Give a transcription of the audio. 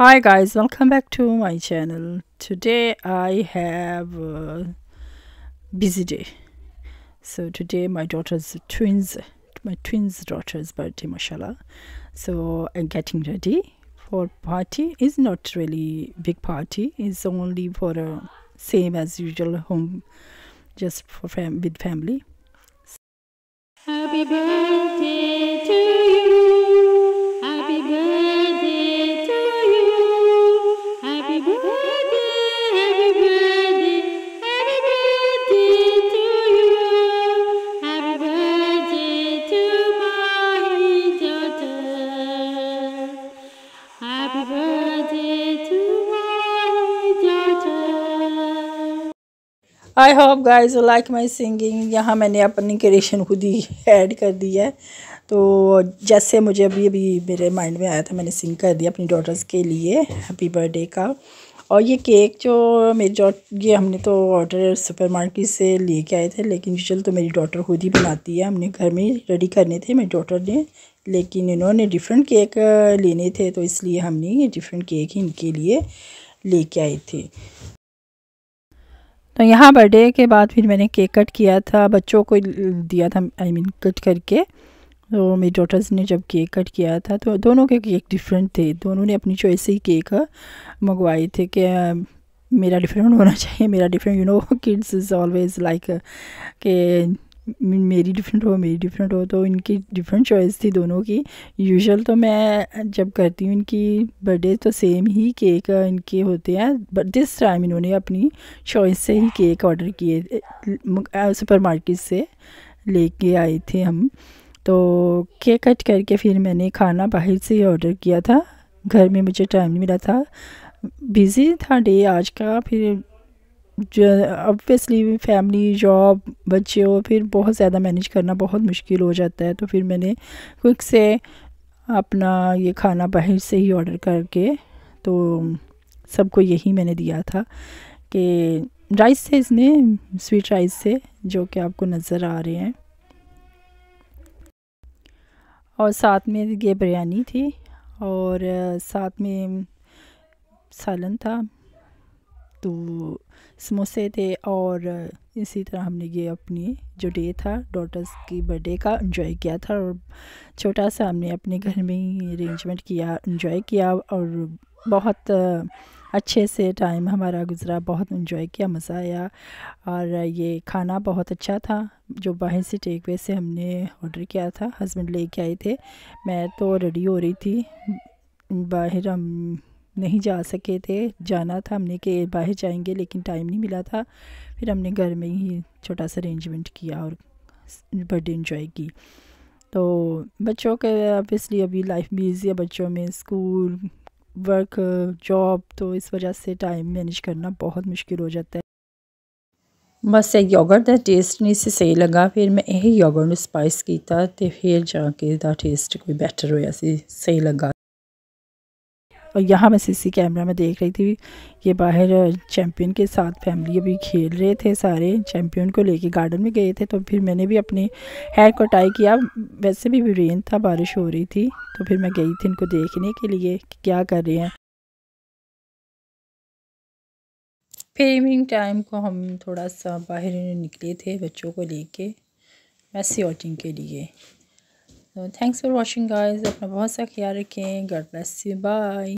hi guys welcome back to my channel today i have a busy day so today my daughter's twins my twins daughter's birthday mashallah so i'm uh, getting ready for party is not really big party it's only for a uh, same as usual home just for fam with family happy birthday to you Happy birthday to I hope guys like my singing यहाँ मैंने अपनी creation खुद ही add कर दी है तो जैसे मुझे अभी अभी मेरे माइंड में आया था मैंने सिंग कर दिया अपनी डॉटर्स के लिए हैप्पी बर्थडे का और ये केक जो मेरी डॉट ये हमने तो ऑर्डर सुपर मार्केट से लेके आए थे लेकिन यूजल तो मेरी डॉटर खुद ही बनाती है हमने घर में रेडी करने थे मेरी डॉटर ने लेकिन इन्होंने डिफरेंट केक लेने थे तो इसलिए हमने ये डिफरेंट केक ही इनके लिए लेके आए थे तो यहाँ बर्थडे के बाद फिर मैंने केक कट किया था बच्चों को दिया था I I mean mean, cut करके तो मेरी डॉटर्स ने जब केक कट किया था तो दोनों के केक डिफरेंट थे दोनों ने अपनी चॉइस से ही केक मंगवाए थे कि मेरा डिफरेंट होना चाहिए मेरा different you know kids is always like के मेरी डिफरेंट हो मेरी डिफरेंट हो तो इनकी डिफरेंट चॉइस थी दोनों की यूजुअल तो मैं जब करती हूँ इनकी बर्थडे तो सेम ही केक इनके होते हैं बट दिस टाइम इन्होंने अपनी चॉइस से ही केक ऑर्डर किए सुपर मार्केट से लेके आए थे हम तो केक कट करके फिर मैंने खाना बाहर से ही ऑर्डर किया था घर में मुझे टाइम नहीं मिला था बिज़ी था डे आज का फिर ऑब्वियसली फैमिली जॉब बच्चे और फिर बहुत ज़्यादा मैनेज करना बहुत मुश्किल हो जाता है तो फिर मैंने क्विक से अपना ये खाना बाहर से ही ऑर्डर करके तो सबको यही मैंने दिया था कि राइस से इसमें स्वीट राइस से जो कि आपको नज़र आ रहे हैं और साथ में ये बिरयानी थी और साथ में सालन था तो समोसे थे और इसी तरह हमने ये अपनी जो डे था डॉटर्स की बर्थडे का एंजॉय किया था और छोटा सा हमने अपने घर में ही अरेंजमेंट किया एंजॉय किया और बहुत अच्छे से टाइम हमारा गुजरा बहुत एंजॉय किया मज़ा आया और ये खाना बहुत अच्छा था जो बाहर से टेकवे से हमने ऑर्डर किया था हस्बैंड लेके आए थे मैं तो रेडी हो रही थी बाहर हम नहीं जा सके थे जाना था हमने कि बाहर जाएंगे लेकिन टाइम नहीं मिला था फिर हमने घर में ही छोटा सा अरेंजमेंट किया और बर्थडे इन्जॉय की तो बच्चों के ऑबियसली अभी लाइफ बिज़ी है बच्चों में स्कूल वर्क जॉब तो इस वजह से टाइम मैनेज करना बहुत मुश्किल हो जाता है बस ਇਹ योगर्ट का टेस्ट नहीं ਸੀ सही लगा फिर मैं यही योगर्ट स्पाइस किया तो फिर जाके टेस्ट ਕੇ बैटर हो सही लगा और यहाँ मैं सीसी कैमरा में देख रही थी ये बाहर चैम्पियन के साथ फैमिली अभी खेल रहे थे सारे चैम्पियन को लेके गार्डन में गए थे तो फिर मैंने भी अपने हेयर को टाई किया वैसे भी रेन था बारिश हो रही थी तो फिर मैं गई थी इनको देखने के लिए कि क्या कर रहे हैं फिर इवनिंग टाइम को हम थोड़ा सा बाहर निकले थे बच्चों को लेके मैसी वॉचिंग के लिए थैंक्स फॉर वॉचिंग गाइज अपना बहुत सा ख्याल रखें गॉड ब्लेस यू बाय